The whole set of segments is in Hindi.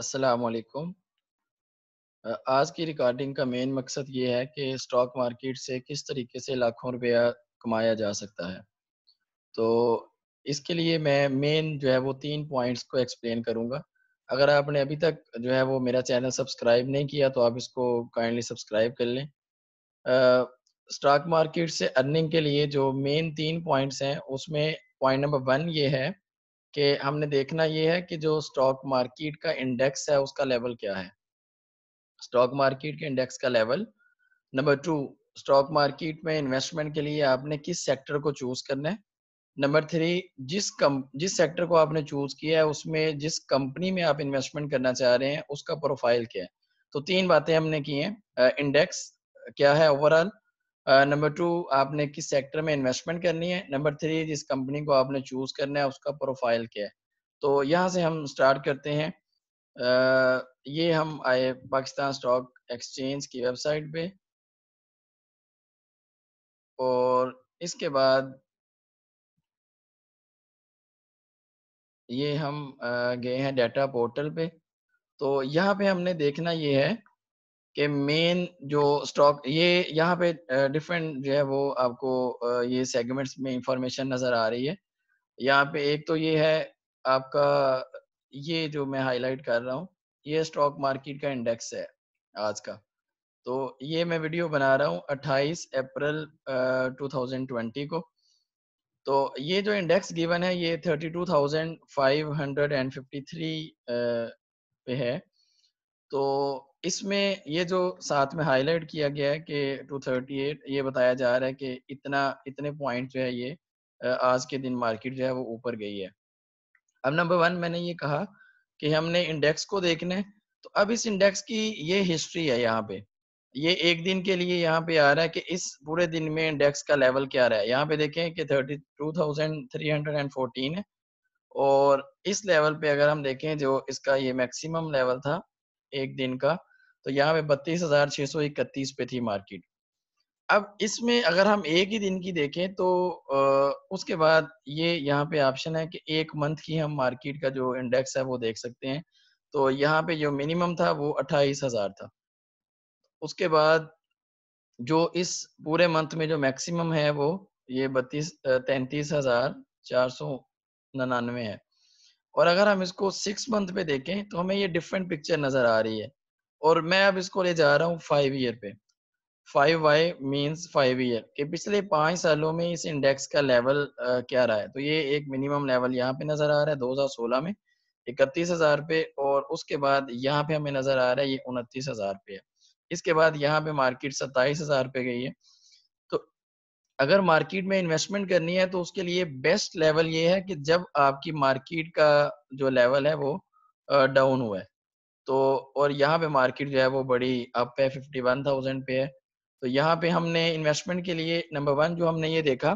असलकुम आज की रिकॉर्डिंग का मेन मकसद ये है कि स्टॉक मार्केट से किस तरीके से लाखों रुपया कमाया जा सकता है तो इसके लिए मैं मेन जो है वो तीन पॉइंट्स को एक्सप्लेन करूंगा अगर आपने अभी तक जो है वो मेरा चैनल सब्सक्राइब नहीं किया तो आप इसको काइंडली सब्सक्राइब कर लें स्टॉक मार्केट से अर्निंग के लिए जो मेन तीन पॉइंट्स हैं उसमें पॉइंट नंबर वन ये है कि हमने देखना ये है कि जो स्टॉक मार्केट का इंडेक्स है उसका लेवल क्या है स्टॉक मार्केट के इंडेक्स का level number two stock market में इन्वेस्टमेंट के लिए आपने किस सेक्टर को चूज करना है नंबर थ्री जिस कम जिस सेक्टर को आपने चूज किया है उसमें जिस कंपनी में आप इन्वेस्टमेंट करना चाह रहे हैं उसका प्रोफाइल क्या है तो तीन बातें हमने की हैं इंडेक्स क्या है ओवरऑल नंबर टू आपने किस सेक्टर में इन्वेस्टमेंट करनी है नंबर थ्री जिस कंपनी को आपने चूज करना है उसका प्रोफाइल क्या है तो यहाँ से हम स्टार्ट करते हैं आ, ये हम आए पाकिस्तान स्टॉक एक्सचेंज की वेबसाइट पे और इसके बाद ये हम गए हैं डेटा पोर्टल पे तो यहाँ पे हमने देखना ये है कि मेन जो स्टॉक ये यहाँ पे डिफरेंट जो है वो आपको ये सेगमेंट्स में इंफॉर्मेशन नज़र आ रही है यहाँ पे एक तो ये है आपका ये जो मैं हाईलाइट कर रहा हूँ ये स्टॉक मार्केट का इंडेक्स है आज का तो ये मैं वीडियो बना रहा हूँ 28 अप्रैल 2020 को तो ये जो इंडेक्स गिवन है ये 32,553 पे है तो इसमें ये जो साथ में हाईलाइट किया गया है कि 238 ये बताया जा रहा है कि इतना इतने पॉइंट जो है ये आज के दिन मार्केट जो है वो ऊपर गई है अब नंबर वन मैंने ये कहा कि हमने इंडेक्स को देखना है तो अब इस इंडेक्स की ये हिस्ट्री है यहाँ पे ये एक दिन के लिए यहाँ पे आ रहा है कि इस पूरे दिन में इंडेक्स का लेवल क्या रहा है यहाँ पे देखें कि फोर्टीन है और इस लेवल पे अगर हम देखें जो इसका ये मैक्सिमम लेवल था एक दिन का तो यहाँ पे बत्तीस हजार छह सौ इकतीस पे थी मार्केट अब इसमें अगर हम एक ही दिन की देखें तो उसके बाद ये यहाँ पे ऑप्शन है कि एक मंथ की हम मार्केट का जो इंडेक्स है वो देख सकते हैं तो यहाँ पे जो मिनिमम था वो अट्ठाईस हजार था उसके बाद जो इस पूरे मंथ में जो मैक्सिमम है वो ये बत्तीस तैंतीस हजार चार सौ नन्यानवे है और अगर हम इसको सिक्स मंथ पे देखें तो हमें ये डिफरेंट पिक्चर नजर आ रही है और मैं अब इसको ले जा रहा हूँ फाइव ईयर पे five Y means five year के पिछले पाँच सालों में इस इंडेक्स का लेवल आ, क्या रहा है तो ये एक मिनिमम लेवल यहाँ पे नजर आ रहा है 2016 में इकतीस हजार पे और उसके बाद यहाँ पे हमें नजर आ रहा है ये उनतीस हजार पे है इसके बाद यहाँ पे मार्केट सत्ताईस हजार पे गई है अगर मार्केट में इन्वेस्टमेंट करनी है तो उसके लिए बेस्ट लेवल ये है कि जब आपकी मार्केट का जो लेवल है वो डाउन हुआ है तो और यहाँ पे मार्केट जो है वो बड़ी अप है फिफ्टी वन थाउजेंड पे है तो यहाँ पे हमने इन्वेस्टमेंट के लिए नंबर वन जो हमने ये देखा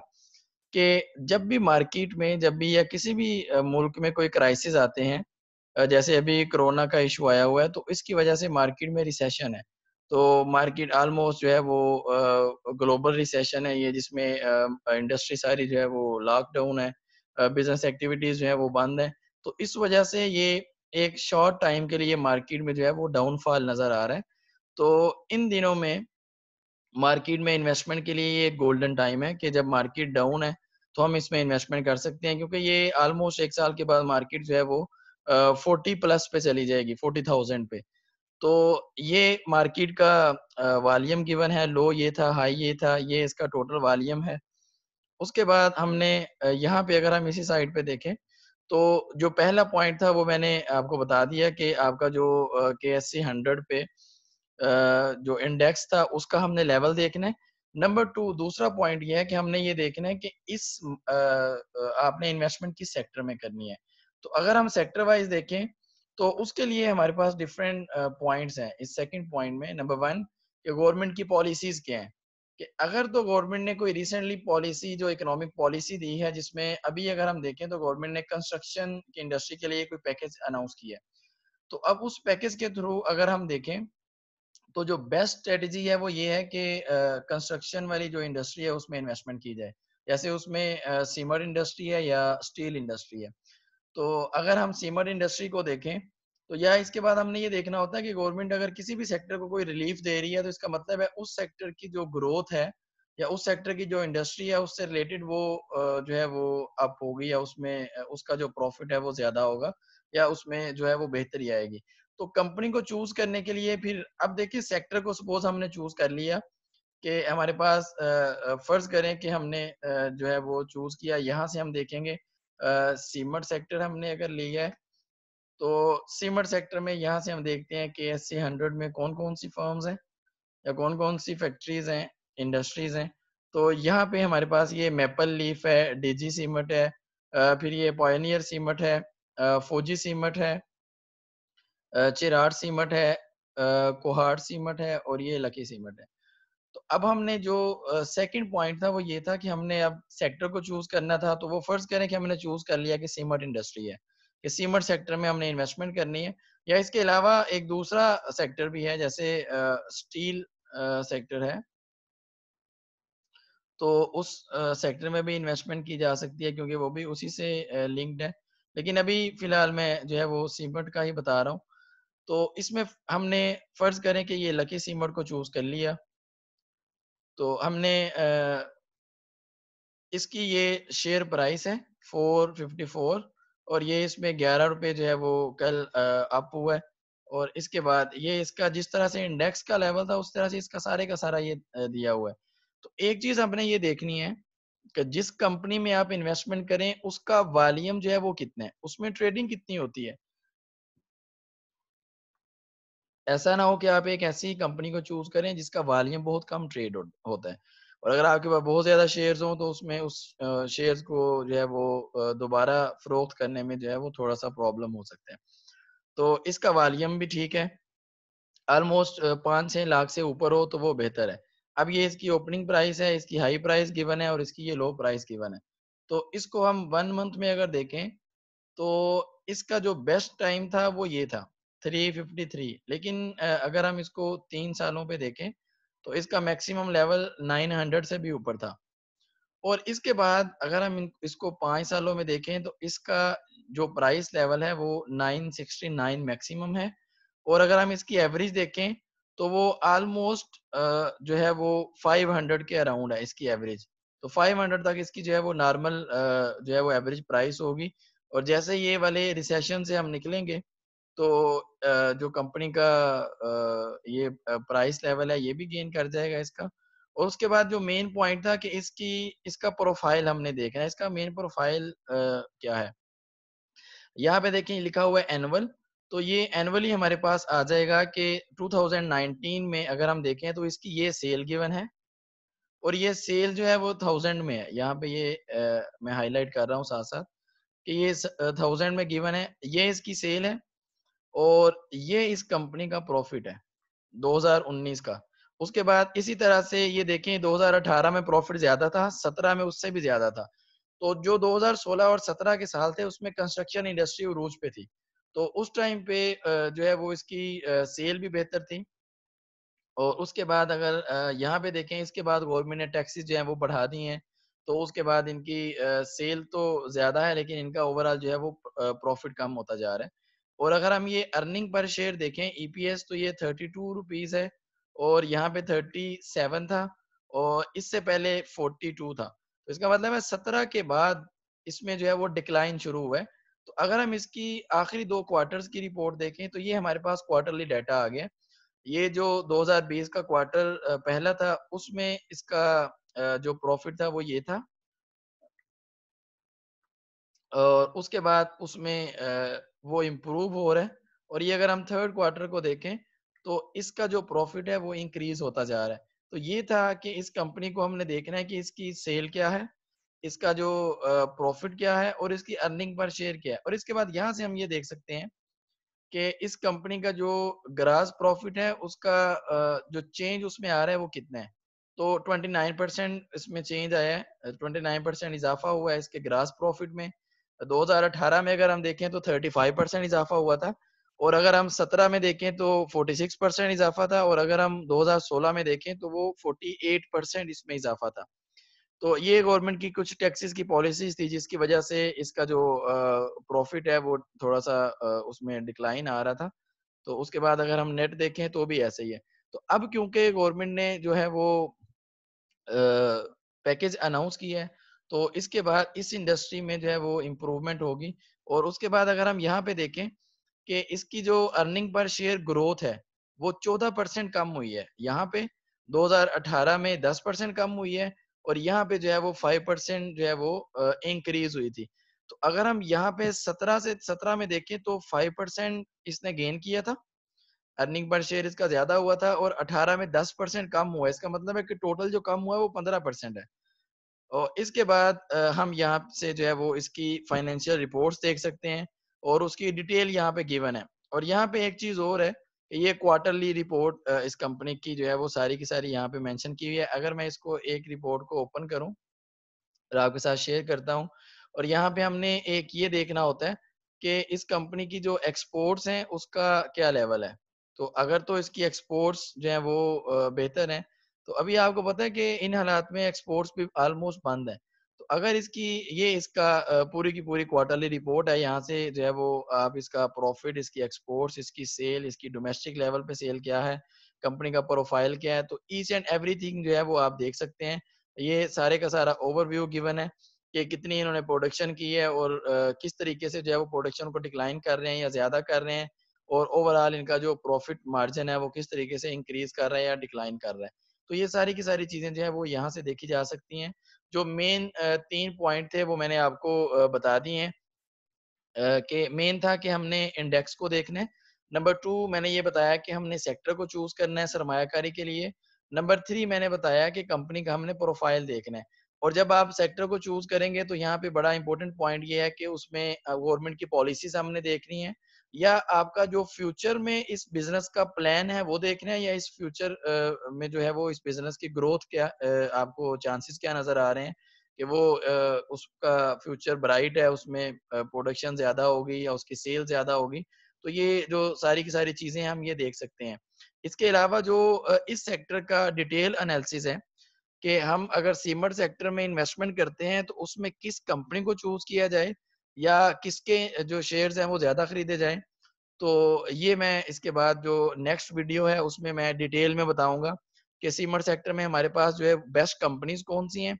कि जब भी मार्केट में जब भी या किसी भी मुल्क में कोई क्राइसिस आते हैं जैसे अभी कोरोना का इशू आया हुआ है तो इसकी वजह से मार्केट में रिसेशन है तो मार्केट ऑलमोस्ट जो है वो ग्लोबल रिसेशन है ये जिसमें इंडस्ट्री सारी जो है वो लॉकडाउन है बिजनेस एक्टिविटीज जो है वो बंद है तो इस वजह से ये एक शॉर्ट टाइम के लिए मार्केट में जो है वो डाउनफॉल नजर आ रहा है तो इन दिनों में मार्केट में इन्वेस्टमेंट के लिए ये गोल्डन टाइम है कि जब मार्केट डाउन है तो हम इसमें इन्वेस्टमेंट कर सकते हैं क्योंकि ये ऑलमोस्ट एक साल के बाद मार्केट जो है वो फोर्टी प्लस पे चली जाएगी फोर्टी थाउजेंड पे तो ये मार्केट का वॉल्यूम गिवन है लो ये था हाई ये था ये इसका टोटल वॉल्यूम है उसके बाद हमने यहाँ पे अगर हम इसी साइड पे देखें तो जो पहला पॉइंट था वो मैंने आपको बता दिया कि आपका जो के एस सी हंड्रेड पे जो इंडेक्स था उसका हमने लेवल देखना है नंबर टू दूसरा पॉइंट ये है कि हमने ये देखना है कि इस आपने इन्वेस्टमेंट किस सेक्टर में करनी है तो अगर हम सेक्टर वाइज देखें तो उसके लिए हमारे पास डिफरेंट पॉइंट्स हैं इस सेकंड पॉइंट में नंबर वन कि गवर्नमेंट की पॉलिसीज क्या हैं कि अगर तो गवर्नमेंट ने कोई रिसेंटली पॉलिसी जो इकोनॉमिक पॉलिसी दी है जिसमें अभी अगर हम देखें तो गवर्नमेंट ने कंस्ट्रक्शन की इंडस्ट्री के लिए कोई पैकेज अनाउंस किया है तो अब उस पैकेज के थ्रू अगर हम देखें तो जो बेस्ट स्ट्रेटजी है वो ये है कि कंस्ट्रक्शन वाली जो इंडस्ट्री है उसमें इन्वेस्टमेंट की जाए जैसे उसमें सीमेंट इंडस्ट्री है या स्टील इंडस्ट्री है तो अगर हम सीमेंट इंडस्ट्री को देखें तो या इसके बाद हमने ये देखना होता है कि गवर्नमेंट अगर किसी भी सेक्टर को कोई रिलीफ दे रही है तो इसका मतलब है उस सेक्टर की जो ग्रोथ है या उस सेक्टर की जो इंडस्ट्री है उससे रिलेटेड वो जो है वो अप होगी या उसमें उसका जो प्रॉफिट है वो ज्यादा होगा या उसमें जो है वो बेहतरी आएगी तो कंपनी को चूज करने के लिए फिर अब देखिए सेक्टर को सपोज हमने चूज कर लिया कि हमारे पास फर्ज करें कि हमने जो है वो चूज किया यहाँ से हम देखेंगे सीमर सेक्टर हमने अगर लिया है तो सीमर सेक्टर में यहाँ से हम देखते हैं के एस सी हंड्रेड में कौन कौन सी फर्म्स हैं या कौन कौन सी फैक्ट्रीज हैं इंडस्ट्रीज हैं तो यहाँ पे हमारे पास ये मेपल लीफ है डीजी सीमट है फिर ये पॉयनियर सीमट है फौजी सीमट है चिराड़ सीमट है कोहाड़ सीमट है और ये लकी सीमट है तो अब हमने जो सेकंड uh, पॉइंट था वो ये था कि हमने अब सेक्टर को चूज करना था तो वो फर्ज करें कि हमने चूज कर लिया कि सीमेंट इंडस्ट्री है कि सीमेंट सेक्टर में हमने इन्वेस्टमेंट करनी है या इसके अलावा एक दूसरा सेक्टर भी है जैसे स्टील uh, सेक्टर uh, है तो उस सेक्टर में भी इन्वेस्टमेंट की जा सकती है क्योंकि वो भी उसी से लिंक्ड है लेकिन अभी फिलहाल मैं जो है वो सीमेंट का ही बता रहा हूँ तो इसमें हमने फर्ज करें कि ये लकी सीमेंट को चूज कर लिया तो हमने इसकी ये शेयर प्राइस है फोर फिफ्टी फोर और ये इसमें ग्यारह रुपये जो है वो कल अप हुआ है और इसके बाद ये इसका जिस तरह से इंडेक्स का लेवल था उस तरह से इसका सारे का सारा ये दिया हुआ है तो एक चीज हमने ये देखनी है कि जिस कंपनी में आप इन्वेस्टमेंट करें उसका वॉल्यूम जो है वो कितना है उसमें ट्रेडिंग कितनी होती है ऐसा ना हो कि आप एक ऐसी कंपनी को चूज करें जिसका वॉल्यूम बहुत कम ट्रेड होता है और अगर आपके पास बहुत ज्यादा शेयर्स हों तो उसमें उस शेयर्स को जो है वो दोबारा फरोख्त करने में जो है वो थोड़ा सा प्रॉब्लम हो सकता है तो इसका वॉल्यूम भी ठीक है ऑलमोस्ट पाँच छः लाख से ऊपर हो तो वो बेहतर है अब ये इसकी ओपनिंग प्राइस है इसकी हाई प्राइस गिवन है और इसकी ये लो प्राइस गिवन है तो इसको हम वन मंथ में अगर देखें तो इसका जो बेस्ट टाइम था वो ये था 353 लेकिन अगर हम इसको तीन सालों पे देखें तो इसका मैक्सिमम लेवल 900 से भी ऊपर था और इसके बाद अगर हम इसको पाँच सालों में देखें तो इसका जो प्राइस लेवल है वो 969 मैक्सिमम है और अगर हम इसकी एवरेज देखें तो वो आलमोस्ट जो है वो 500 के अराउंड है इसकी एवरेज तो 500 तक इसकी जो है वो नॉर्मल जो है वो एवरेज प्राइस होगी और जैसे ये वाले रिसेशन से हम निकलेंगे तो जो कंपनी का ये प्राइस लेवल है ये भी गेन कर जाएगा इसका और उसके बाद जो मेन पॉइंट था कि इसकी इसका प्रोफाइल हमने देखना है इसका मेन प्रोफाइल क्या है यहाँ पे देखें लिखा हुआ है एनुअल तो ये एनुअली हमारे पास आ जाएगा कि 2019 में अगर हम देखें तो इसकी ये सेल गिवन है और ये सेल जो है वो थाउजेंड में है यहाँ पे ये आ, मैं हाईलाइट कर रहा हूँ साथ साथ कि ये थाउजेंड में गिवन है ये इसकी सेल है और ये इस कंपनी का प्रॉफिट है 2019 का उसके बाद इसी तरह से ये देखें 2018 में प्रॉफिट ज्यादा था 17 में उससे भी ज्यादा था तो जो 2016 और 17 के साल थे उसमें कंस्ट्रक्शन इंडस्ट्री उरूज पे थी तो उस टाइम पे जो है वो इसकी सेल भी बेहतर थी और उसके बाद अगर यहाँ पे देखें इसके बाद गवर्नमेंट ने टैक्सेस जो है वो बढ़ा दी हैं तो उसके बाद इनकी सेल तो ज्यादा है लेकिन इनका ओवरऑल जो है वो प्रॉफिट कम होता जा रहा है और अगर हम ये अर्निंग पर शेयर देखें ईपीएस e तो ये थर्टी टू रुपीज है और यहाँ पे थर्टी सेवन था और इससे पहले फोर्टी टू था तो इसका मतलब है सत्रह के बाद इसमें जो है वो डिक्लाइन शुरू हुआ है तो अगर हम इसकी आखिरी दो क्वार्टर्स की रिपोर्ट देखें तो ये हमारे पास क्वार्टरली डाटा आ गया ये जो 2020 का क्वार्टर पहला था उसमें इसका जो प्रॉफिट था वो ये था और उसके बाद उसमें वो इम्प्रूव हो रहा है और ये अगर हम थर्ड क्वार्टर को देखें तो इसका जो प्रॉफिट है वो इंक्रीज होता जा रहा है तो ये था कि इस कंपनी को हमने देखना है कि इसकी सेल क्या है इसका जो प्रॉफिट क्या है और इसकी अर्निंग पर शेयर क्या है और इसके बाद यहाँ से हम ये देख सकते हैं कि इस कंपनी का जो ग्रास प्रॉफिट है उसका जो चेंज उसमें आ रहा है वो कितना है तो 29 परसेंट इसमें चेंज आया है 29 परसेंट इजाफा हुआ है इसके ग्रास प्रॉफिट में 2018 तो में अगर हम देखें तो 35 परसेंट इजाफा हुआ था और अगर हम 17 में देखें तो 46 परसेंट इजाफा था और अगर हम 2016 में देखें तो वो 48 परसेंट इसमें इजाफा था तो ये गवर्नमेंट की कुछ टैक्सेस की पॉलिसीज थी जिसकी वजह से इसका जो प्रॉफिट है वो थोड़ा सा उसमें डिक्लाइन आ रहा था तो उसके बाद अगर हम नेट देखें तो भी ऐसे ही है तो अब क्योंकि गवर्नमेंट ने जो है वो पैकेज अनाउंस किया है तो इसके बाद इस इंडस्ट्री में जो है वो इम्प्रूवमेंट होगी और उसके बाद अगर हम यहाँ पे देखें कि इसकी जो अर्निंग पर शेयर ग्रोथ है वो 14 परसेंट कम हुई है यहाँ पे 2018 में 10 परसेंट कम हुई है और यहाँ पे जो है वो 5 परसेंट जो है वो इंक्रीज हुई थी तो अगर हम यहाँ पे 17 से 17 में देखें तो 5 परसेंट इसने गेन किया था अर्निंग पर शेयर इसका ज्यादा हुआ था और 18 में 10 परसेंट कम हुआ इसका मतलब है कि टोटल जो कम हुआ है वो 15 परसेंट है और इसके बाद हम यहाँ से जो है वो इसकी फाइनेंशियल रिपोर्ट्स देख सकते हैं और उसकी डिटेल यहाँ पे गिवन है और यहाँ पे एक चीज और है कि ये क्वार्टरली रिपोर्ट इस कंपनी की जो है वो सारी की सारी यहाँ पे मेंशन की हुई है अगर मैं इसको एक रिपोर्ट को ओपन करूँ और आपके साथ शेयर करता हूँ और यहाँ पे हमने एक ये देखना होता है कि इस कंपनी की जो एक्सपोर्ट्स हैं उसका क्या लेवल है तो अगर तो इसकी एक्सपोर्ट्स जो है वो बेहतर है तो अभी आपको पता है कि इन हालात में एक्सपोर्ट्स भी ऑलमोस्ट बंद है तो अगर इसकी ये इसका पूरी की पूरी क्वार्टरली रिपोर्ट है यहाँ से जो है वो आप इसका प्रॉफिट इसकी एक्सपोर्ट्स इसकी सेल इसकी डोमेस्टिक लेवल पे सेल क्या है कंपनी का प्रोफाइल क्या है तो ईच एंड एवरीथिंग जो है वो आप देख सकते हैं ये सारे का सारा ओवरव्यू गिवन है कि कितनी इन्होंने प्रोडक्शन की है और किस तरीके से जो है वो प्रोडक्शन को डिक्लाइन कर रहे हैं या ज्यादा कर रहे हैं और ओवरऑल इनका जो प्रॉफिट मार्जिन है वो किस तरीके से इंक्रीज कर रहा है या डिक्लाइन कर रहा है तो ये सारी की सारी चीजें जो है वो यहाँ से देखी जा सकती हैं जो मेन तीन पॉइंट थे वो मैंने आपको बता दिए हैं कि मेन था कि हमने इंडेक्स को देखना है नंबर टू मैंने ये बताया कि हमने सेक्टर को चूज करना है सरमाकारी के लिए नंबर थ्री मैंने बताया कि कंपनी का हमने प्रोफाइल देखना है और जब आप सेक्टर को चूज करेंगे तो यहाँ पे बड़ा इंपॉर्टेंट पॉइंट ये है कि उसमें गवर्नमेंट की पॉलिसीज हमने देखनी है या आपका जो फ्यूचर में इस बिजनेस का प्लान है वो देख रहे हैं या इस फ्यूचर में जो है वो इस बिजनेस की ग्रोथ क्या आपको चांसेस क्या नजर आ रहे हैं कि वो उसका फ्यूचर ब्राइट है उसमें प्रोडक्शन ज्यादा होगी या उसकी सेल ज्यादा होगी तो ये जो सारी की सारी चीजें हम ये देख सकते हैं इसके अलावा जो इस सेक्टर का डिटेल एनालिसिस है कि हम अगर सीमेंट सेक्टर में इन्वेस्टमेंट करते हैं तो उसमें किस कंपनी को चूज किया जाए या किसके जो शेयर्स हैं वो ज़्यादा ख़रीदे जाएं तो ये मैं इसके बाद जो नेक्स्ट वीडियो है उसमें मैं डिटेल में बताऊंगा कि सीमर सेक्टर में हमारे पास जो है बेस्ट कंपनीज कौन सी हैं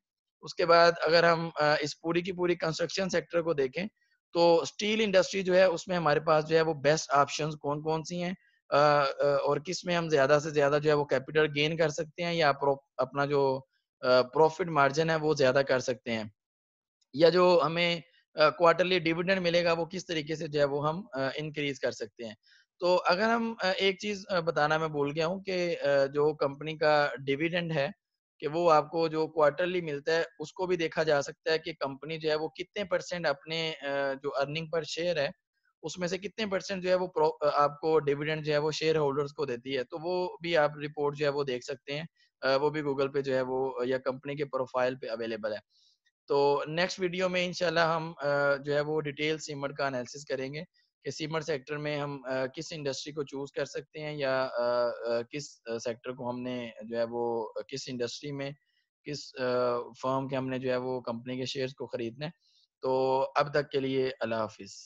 उसके बाद अगर हम इस पूरी की पूरी कंस्ट्रक्शन सेक्टर को देखें तो स्टील इंडस्ट्री जो है उसमें हमारे पास जो है वो बेस्ट ऑप्शन कौन कौन सी हैं और किस में हम ज्यादा से ज्यादा जो है वो कैपिटल गेन कर सकते हैं या अपना जो प्रॉफिट मार्जिन है वो ज्यादा कर सकते हैं या जो हमें क्वार्टरली डिविडेंड मिलेगा वो किस तरीके से जो है वो हम इंक्रीज कर सकते हैं तो अगर हम एक चीज बताना मैं भूल गया हूँ कि जो कंपनी का डिविडेंड है कि वो आपको जो क्वार्टरली मिलता है उसको भी देखा जा सकता है कि कंपनी जो है वो कितने परसेंट अपने जो अर्निंग पर शेयर है उसमें से कितने परसेंट जो है वो आपको डिविडेंड जो है वो शेयर होल्डर्स को देती है तो वो भी आप रिपोर्ट जो है वो देख सकते हैं वो भी गूगल पे जो है वो या कंपनी के प्रोफाइल पे अवेलेबल है तो नेक्स्ट वीडियो में इनशाला हम जो है वो डिटेल सीमर का एनालिसिस करेंगे कि सीमर सेक्टर में हम किस इंडस्ट्री को चूज कर सकते हैं या किस सेक्टर को हमने जो है वो किस इंडस्ट्री में किस फर्म के हमने जो है वो कंपनी के शेयर्स को खरीदना है तो अब तक के लिए अल्लाह हाफिज़